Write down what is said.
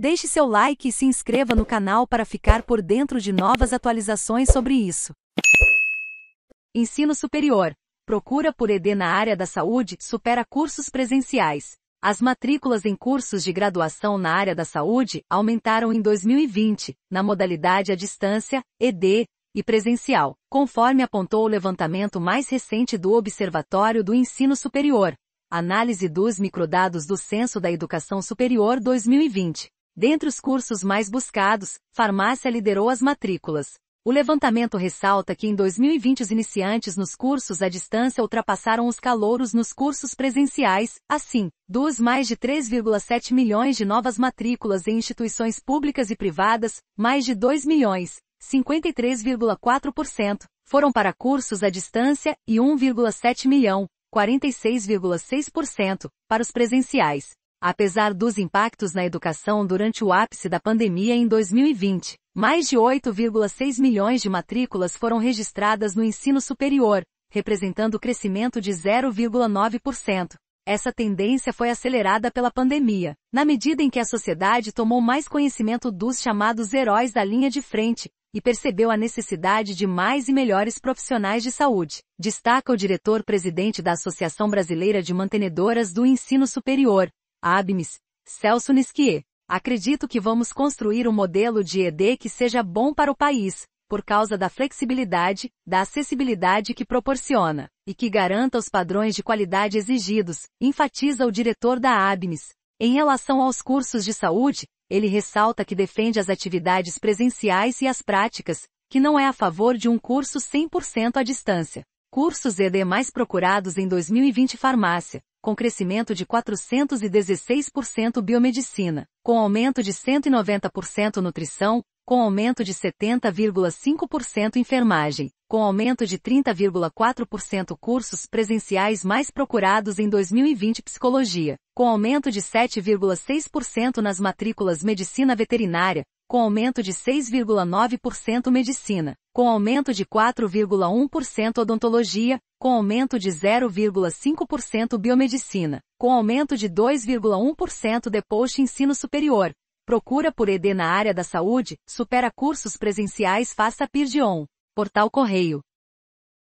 Deixe seu like e se inscreva no canal para ficar por dentro de novas atualizações sobre isso. Ensino superior. Procura por ED na área da saúde supera cursos presenciais. As matrículas em cursos de graduação na área da saúde aumentaram em 2020, na modalidade à distância, ED, e presencial, conforme apontou o levantamento mais recente do Observatório do Ensino Superior, Análise dos Microdados do Censo da Educação Superior 2020. Dentre os cursos mais buscados, farmácia liderou as matrículas. O levantamento ressalta que em 2020 os iniciantes nos cursos à distância ultrapassaram os calouros nos cursos presenciais, assim, dos mais de 3,7 milhões de novas matrículas em instituições públicas e privadas, mais de 2 milhões, 53,4%, foram para cursos à distância e 1,7 milhão, 46,6%, para os presenciais. Apesar dos impactos na educação durante o ápice da pandemia em 2020, mais de 8,6 milhões de matrículas foram registradas no ensino superior, representando crescimento de 0,9%. Essa tendência foi acelerada pela pandemia, na medida em que a sociedade tomou mais conhecimento dos chamados heróis da linha de frente, e percebeu a necessidade de mais e melhores profissionais de saúde, destaca o diretor-presidente da Associação Brasileira de Mantenedoras do Ensino Superior, Abmes, Celso Nisquier. Acredito que vamos construir um modelo de ED que seja bom para o país, por causa da flexibilidade, da acessibilidade que proporciona, e que garanta os padrões de qualidade exigidos, enfatiza o diretor da ABMES. Em relação aos cursos de saúde, ele ressalta que defende as atividades presenciais e as práticas, que não é a favor de um curso 100% à distância. Cursos ED mais procurados em 2020 Farmácia, com crescimento de 416% biomedicina, com aumento de 190% nutrição, com aumento de 70,5% enfermagem, com aumento de 30,4% cursos presenciais mais procurados em 2020 psicologia, com aumento de 7,6% nas matrículas medicina veterinária, com aumento de 6,9% medicina, com aumento de 4,1% odontologia, com aumento de 0,5% biomedicina, com aumento de 2,1% depois de ensino superior. Procura por ED na área da saúde, supera cursos presenciais faça PIRDION. Portal Correio.